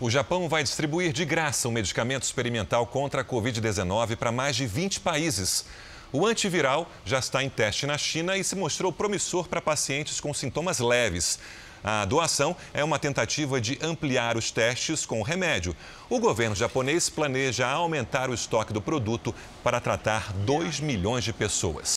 O Japão vai distribuir de graça um medicamento experimental contra a Covid-19 para mais de 20 países. O antiviral já está em teste na China e se mostrou promissor para pacientes com sintomas leves. A doação é uma tentativa de ampliar os testes com o remédio. O governo japonês planeja aumentar o estoque do produto para tratar 2 milhões de pessoas.